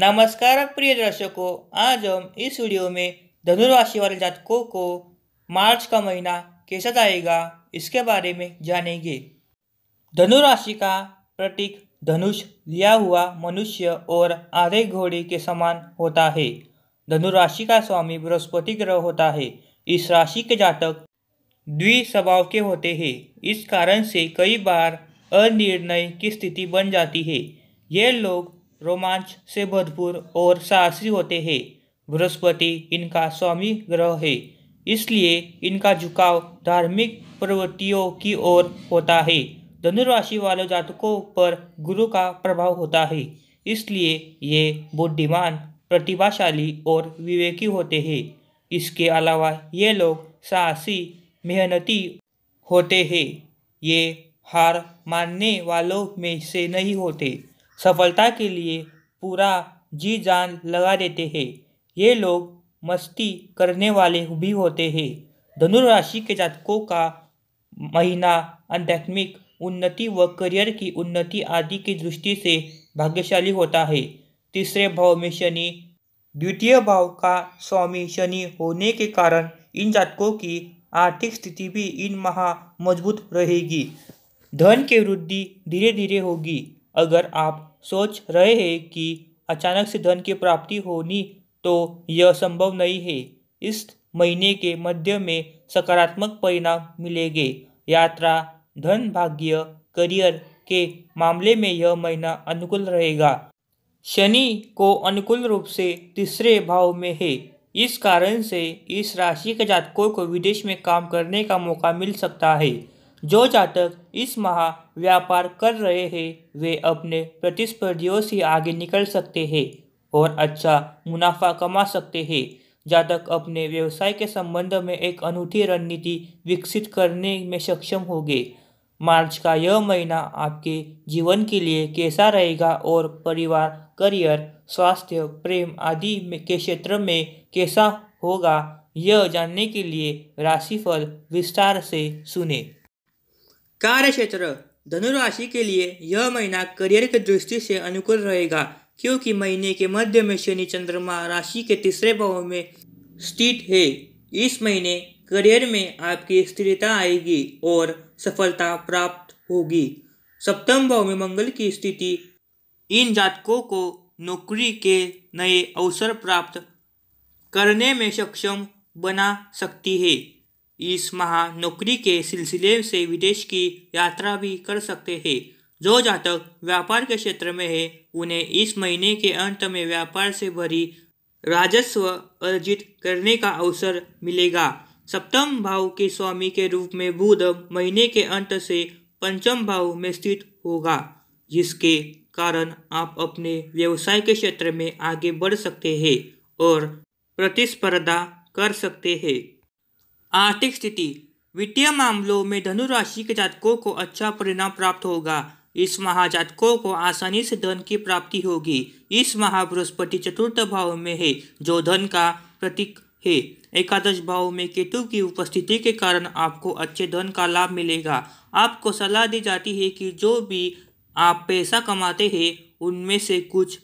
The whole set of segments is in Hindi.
नमस्कार प्रिय दर्शकों आज हम इस वीडियो में धनुराशि वाले जातकों को मार्च का महीना कैसा जाएगा इसके बारे में जानेंगे धनुराशि का प्रतीक धनुष लिया हुआ मनुष्य और आधे घोड़े के समान होता है धनुराशि का स्वामी बृहस्पति ग्रह होता है इस राशि के जातक द्वि स्वभाव के होते हैं इस कारण से कई बार अनिर्णय की स्थिति बन जाती है ये लोग रोमांच से भरपूर और साहसी होते हैं बृहस्पति इनका स्वामी ग्रह है इसलिए इनका झुकाव धार्मिक प्रवृत्तियों की ओर होता है धनुराशि वाले जातकों पर गुरु का प्रभाव होता है इसलिए ये बुद्धिमान प्रतिभाशाली और विवेकी होते हैं इसके अलावा ये लोग साहसी मेहनती होते हैं ये हार मानने वालों में से नहीं होते सफलता के लिए पूरा जी जान लगा देते हैं ये लोग मस्ती करने वाले भी होते हैं धनुराशि के जातकों का महीना आध्यात्मिक उन्नति व करियर की उन्नति आदि की दृष्टि से भाग्यशाली होता है तीसरे भाव में शनि द्वितीय भाव का स्वामी शनि होने के कारण इन जातकों की आर्थिक स्थिति भी इन माह मजबूत रहेगी धन की वृद्धि धीरे धीरे होगी अगर आप सोच रहे हैं कि अचानक से धन की प्राप्ति होनी तो यह संभव नहीं है इस महीने के मध्य में सकारात्मक परिणाम मिलेंगे यात्रा धन भाग्य करियर के मामले में यह महीना अनुकूल रहेगा शनि को अनुकूल रूप से तीसरे भाव में है इस कारण से इस राशि के जातकों को विदेश में काम करने का मौका मिल सकता है जो जातक इस माह व्यापार कर रहे हैं वे अपने प्रतिस्पर्धियों से आगे निकल सकते हैं और अच्छा मुनाफा कमा सकते हैं जातक अपने व्यवसाय के संबंध में एक अनूठी रणनीति विकसित करने में सक्षम होंगे मार्च का यह महीना आपके जीवन के लिए कैसा रहेगा और परिवार करियर स्वास्थ्य प्रेम आदि के क्षेत्र में कैसा होगा यह जानने के लिए राशिफल विस्तार से सुने कार्य क्षेत्र धनुराशि के लिए यह महीना करियर के दृष्टि से अनुकूल रहेगा क्योंकि महीने के मध्य में शनि चंद्रमा राशि के तीसरे भाव में स्थित है इस महीने करियर में आपकी स्थिरता आएगी और सफलता प्राप्त होगी सप्तम भाव में मंगल की स्थिति इन जातकों को नौकरी के नए अवसर प्राप्त करने में सक्षम बना सकती है इस महा नौकरी के सिलसिले से विदेश की यात्रा भी कर सकते हैं जो जातक व्यापार के क्षेत्र में है उन्हें इस महीने के अंत में व्यापार से भरी राजस्व अर्जित करने का अवसर मिलेगा सप्तम भाव के स्वामी के रूप में बुध महीने के अंत से पंचम भाव में स्थित होगा जिसके कारण आप अपने व्यवसाय के क्षेत्र में आगे बढ़ सकते हैं और प्रतिस्पर्धा कर सकते हैं आर्थिक स्थिति वित्तीय मामलों में धनु राशि के जातकों को अच्छा परिणाम प्राप्त होगा इस महाजातकों को आसानी से धन की प्राप्ति होगी इस महा बृहस्पति चतुर्थ भाव में है जो धन का प्रतीक है एकादश भाव में केतु की उपस्थिति के कारण आपको अच्छे धन का लाभ मिलेगा आपको सलाह दी जाती है कि जो भी आप पैसा कमाते हैं उनमें से कुछ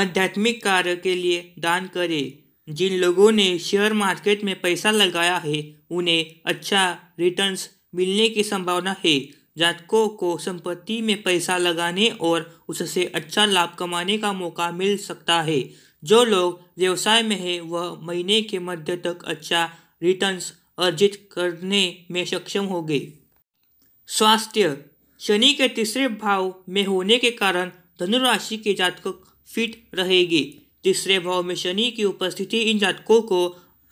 आध्यात्मिक कार्य के लिए दान करें जिन लोगों ने शेयर मार्केट में पैसा लगाया है उन्हें अच्छा रिटर्न्स मिलने की संभावना है जातकों को संपत्ति में पैसा लगाने और उससे अच्छा लाभ कमाने का मौका मिल सकता है जो लोग व्यवसाय में है वह महीने के मध्य तक अच्छा रिटर्न्स अर्जित करने में सक्षम होंगे स्वास्थ्य शनि के तीसरे भाव में होने के कारण धनुराशि के जातक फिट रहेगी तीसरे भाव में शनि की उपस्थिति इन जातकों को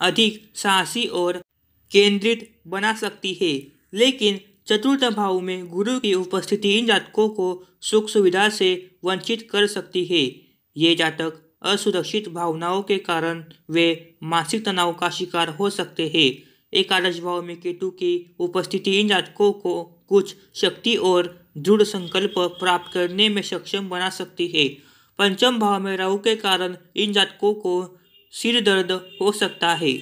अधिक साहसी और केंद्रित बना सकती है लेकिन चतुर्थ भाव में गुरु की उपस्थिति इन जातकों को सुख सुविधा से वंचित कर सकती है ये जातक असुरक्षित भावनाओं के कारण वे मानसिक तनाव का शिकार हो सकते हैं एकादश भाव में केतु की उपस्थिति इन जातकों को कुछ शक्ति और दृढ़ संकल्प प्राप्त करने में सक्षम बना सकती है पंचम भाव में राहु के कारण इन जातकों को सिर दर्द हो सकता है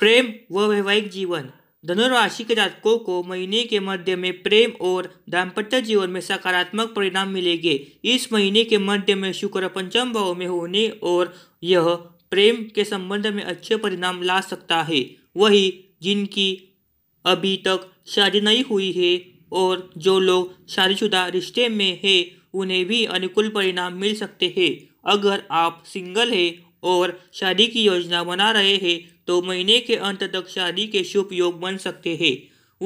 प्रेम व वैवाहिक जीवन धनुराशि के जातकों को महीने के मध्य में प्रेम और दाम्पत्य जीवन में सकारात्मक परिणाम मिलेंगे इस महीने के मध्य में शुक्र पंचम भाव में होने और यह प्रेम के संबंध में अच्छे परिणाम ला सकता है वही जिनकी अभी तक शादी नहीं हुई है और जो लोग शादीशुदा रिश्ते में है उन्हें भी अनुकूल परिणाम मिल सकते हैं अगर आप सिंगल हैं और शादी की योजना बना रहे हैं तो महीने के अंत तक शादी के शुभ योग बन सकते हैं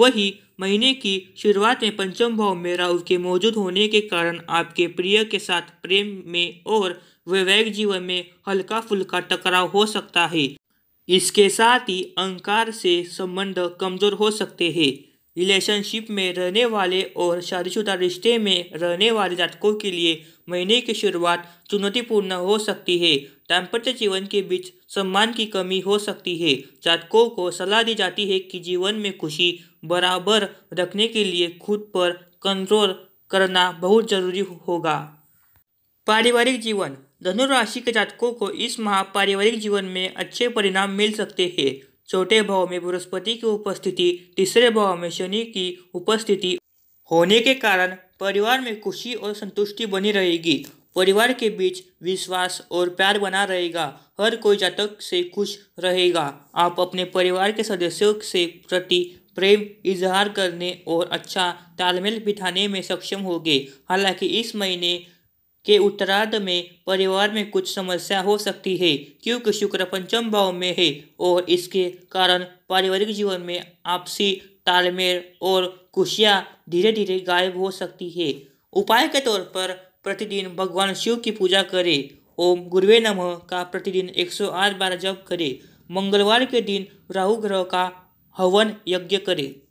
वही महीने की शुरुआत में पंचम भाव में राहु के मौजूद होने के कारण आपके प्रिय के साथ प्रेम में और वैवाहिक जीवन में हल्का फुल्का टकराव हो सकता है इसके साथ ही अहंकार से संबंध कमजोर हो सकते हैं रिलेशनशिप में रहने वाले और शादीशुदा रिश्ते में रहने वाले जातकों के लिए महीने की शुरुआत चुनौतीपूर्ण हो सकती है दाम्पत्य जीवन के बीच सम्मान की कमी हो सकती है जातकों को सलाह दी जाती है कि जीवन में खुशी बराबर रखने के लिए खुद पर कंट्रोल करना बहुत जरूरी होगा पारिवारिक जीवन धनुराशि के जातकों को इस माह पारिवारिक जीवन में अच्छे परिणाम मिल सकते हैं चौथे भाव में बृहस्पति की उपस्थिति तीसरे भाव में शनि की उपस्थिति होने के कारण परिवार में खुशी और संतुष्टि बनी रहेगी परिवार के बीच विश्वास और प्यार बना रहेगा हर कोई जातक से खुश रहेगा आप अपने परिवार के सदस्यों से प्रति प्रेम इजहार करने और अच्छा तालमेल बिठाने में सक्षम होंगे हालांकि इस महीने के उत्तरार्ध में परिवार में कुछ समस्या हो सकती है क्योंकि शुक्र पंचम भाव में है और इसके कारण पारिवारिक जीवन में आपसी तालमेल और खुशियाँ धीरे धीरे गायब हो सकती है उपाय के तौर पर प्रतिदिन भगवान शिव की पूजा करें ओम गुरुवे नमः का प्रतिदिन 108 बार जप करें मंगलवार के दिन राहु ग्रह का हवन यज्ञ करें